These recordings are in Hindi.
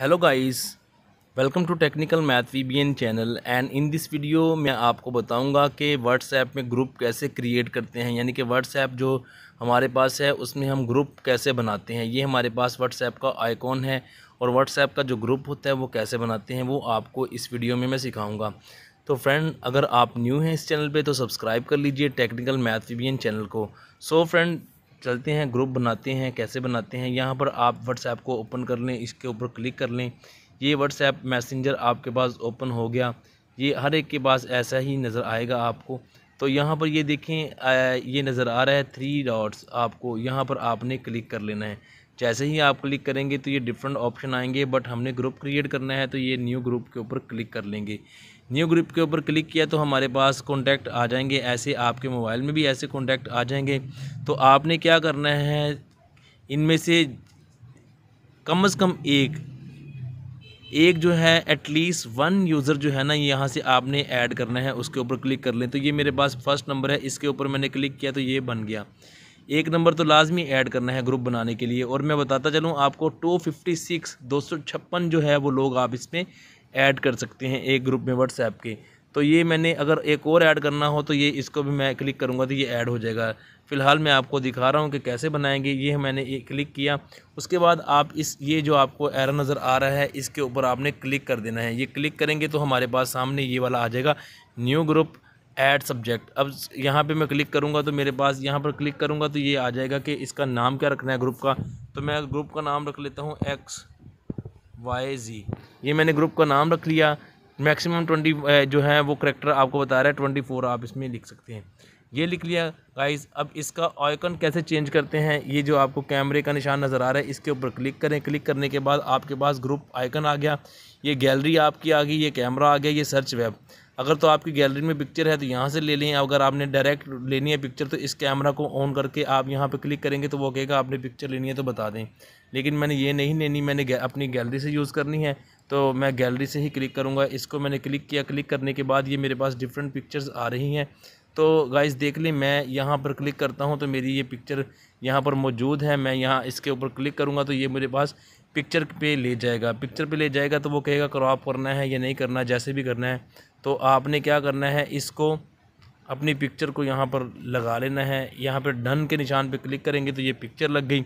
hello guys welcome to technical मैथ एन channel and in this video मैं आपको बताऊंगा कि व्हाट्सएप में ग्रुप कैसे क्रिएट करते हैं यानी कि व्हाट्सएप जो हमारे पास है उसमें हम ग्रुप कैसे बनाते हैं ये हमारे पास व्हाट्सएप का आइकॉन है और व्हाट्सएप का जो ग्रुप होता है वो कैसे बनाते हैं वो आपको इस वीडियो में मैं सिखाऊँगा तो फ्रेंड अगर आप न्यू हैं इस चैनल पर तो सब्सक्राइब कर लीजिए टेक्निकल मैथ एन चैनल को सो so फ्रेंड चलते हैं ग्रुप बनाते हैं कैसे बनाते हैं यहाँ पर आप व्हाट्सएप को ओपन कर लें इसके ऊपर क्लिक कर लें ये व्हाट्सएप मैसेंजर आपके पास ओपन हो गया ये हर एक के पास ऐसा ही नज़र आएगा आपको तो यहाँ पर ये देखें आ, ये नज़र आ रहा है थ्री डॉट्स आपको यहाँ पर आपने क्लिक कर लेना है जैसे ही आप क्लिक करेंगे तो ये डिफरेंट ऑप्शन आएंगे बट हमने ग्रुप क्रिएट करना है तो ये न्यू ग्रुप के ऊपर क्लिक कर लेंगे न्यू ग्रुप के ऊपर क्लिक किया तो हमारे पास कॉन्टैक्ट आ जाएंगे ऐसे आपके मोबाइल में भी ऐसे कॉन्टैक्ट आ जाएंगे तो आपने क्या करना है इनमें से कम अज़ कम एक एक जो है एटलीस्ट वन यूज़र जो है ना यहाँ से आपने ऐड करना है उसके ऊपर क्लिक कर लें तो ये मेरे पास फर्स्ट नंबर है इसके ऊपर मैंने क्लिक किया तो ये बन गया एक नंबर तो लाजमी ऐड करना है ग्रुप बनाने के लिए और मैं बताता चलूँ आपको टू फिफ्टी सिक्स दो सौ छप्पन जो है वो लोग आप इसमें ऐड कर सकते हैं एक ग्रुप में व्हाट्सएप के तो ये मैंने अगर एक और ऐड करना हो तो ये इसको भी मैं क्लिक करूँगा तो ये ऐड हो जाएगा फ़िलहाल मैं आपको दिखा रहा हूँ कि कैसे बनाएंगे ये मैंने ये क्लिक किया उसके बाद आप इस ये जो आपको एरर नज़र आ रहा है इसके ऊपर आपने क्लिक कर देना है ये क्लिक करेंगे तो हमारे पास सामने ये वाला आ जाएगा न्यू ग्रुप ऐड सब्जेक्ट अब यहाँ पे मैं क्लिक करूँगा तो मेरे पास यहाँ पर क्लिक करूँगा तो ये आ जाएगा कि इसका नाम क्या रखना है ग्रुप का तो मैं ग्रुप का नाम रख लेता हूँ एक्स वाई जी ये मैंने ग्रुप का नाम रख लिया मैक्सिमम ट्वेंटी जो है वो करेक्टर आपको बता रहा है ट्वेंटी फोर आप इसमें लिख सकते हैं ये लिख लिया गाइस अब इसका आइकन कैसे चेंज करते हैं ये जो आपको कैमरे का निशान नज़र आ रहा है इसके ऊपर क्लिक करें क्लिक करने के बाद आपके पास ग्रुप आइकन आ गया ये गैलरी आपकी आ गई ये कैमरा आ गया ये सर्च वेब अगर तो आपकी गैलरी में पिक्चर है तो यहाँ से ले लें अगर आपने डायरेक्ट लेनी है पिक्चर तो इस कैमरा को ऑन करके आप यहाँ पर क्लिक करेंगे तो वो कहेगा आपने पिक्चर लेनी है तो बता दें लेकिन मैंने ये नहीं लेनी मैंने अपनी गैलरी से यूज़ करनी है तो मैं गैलरी से ही क्लिक करूँगा इसको मैंने क्लिक किया क्लिक करने के बाद ये मेरे पास डिफरेंट पिक्चर्स आ रही हैं तो गाइस देख लें मैं यहाँ पर क्लिक करता हूँ तो मेरी ये पिक्चर यहाँ पर मौजूद है मैं यहाँ इसके ऊपर क्लिक करूँगा तो ये मेरे पास पिक्चर पे ले जाएगा पिक्चर पे ले जाएगा तो वो कहेगा क्रॉप करना है या नहीं करना जैसे भी करना है तो आपने क्या करना है इसको अपनी पिक्चर को यहाँ पर लगा लेना है यहाँ पर डन के निशान पर क्लिक करेंगे तो ये पिक्चर लग गई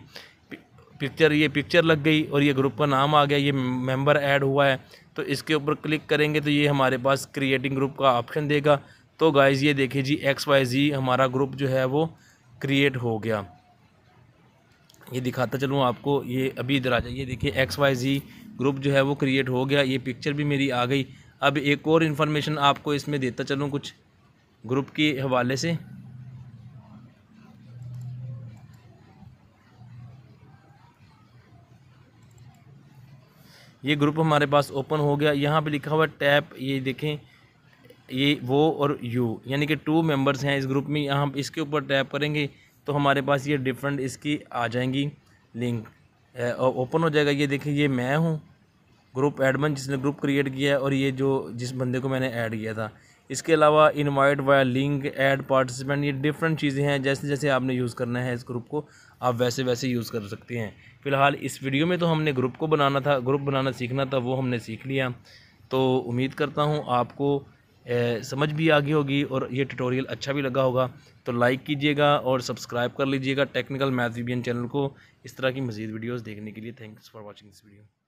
पिक्चर ये पिक्चर लग गई और ये ग्रुप का नाम आ गया ये मेंबर ऐड हुआ है तो इसके ऊपर क्लिक करेंगे तो ये हमारे पास क्रिएटिंग ग्रुप का ऑप्शन देगा तो गाइज़ ये देखिए जी एक्स वाई जी हमारा ग्रुप जो है वो क्रिएट हो गया ये दिखाता चलूँ आपको ये अभी इधर आ जाइए देखिए एक्स वाई जी ग्रुप जो है वो क्रिएट हो गया ये पिक्चर भी मेरी आ गई अब एक और इन्फॉर्मेशन आपको इसमें देता चलूँ कुछ ग्रुप के हवाले से ये ग्रुप हमारे पास ओपन हो गया यहाँ पे लिखा हुआ टैप ये देखें ये वो और यू यानी कि टू मेंबर्स हैं इस ग्रुप में यहाँ इसके ऊपर टैप करेंगे तो हमारे पास ये डिफरेंट इसकी आ जाएंगी लिंक ओपन हो जाएगा ये देखिए ये मैं हूँ ग्रुप एडमन जिसने ग्रुप क्रिएट किया है और ये जो जिस बंदे को मैंने ऐड किया था इसके अलावा invite via link add participant ये डिफरेंट चीज़ें हैं जैसे जैसे आपने यूज़ करना है इस ग्रुप को आप वैसे वैसे यूज़ कर सकते हैं फ़िलहाल इस वीडियो में तो हमने ग्रुप को बनाना था ग्रुप बनाना सीखना था वो हमने सीख लिया तो उम्मीद करता हूँ आपको ए, समझ भी आ गई होगी और ये ट्यूटोरियल अच्छा भी लगा होगा तो लाइक कीजिएगा और सब्सक्राइब कर लीजिएगा टेक्निकल मैथ वीबीएन चैनल को इस तरह की मज़ीद वीडियोस देखने के लिए thanks for watching this video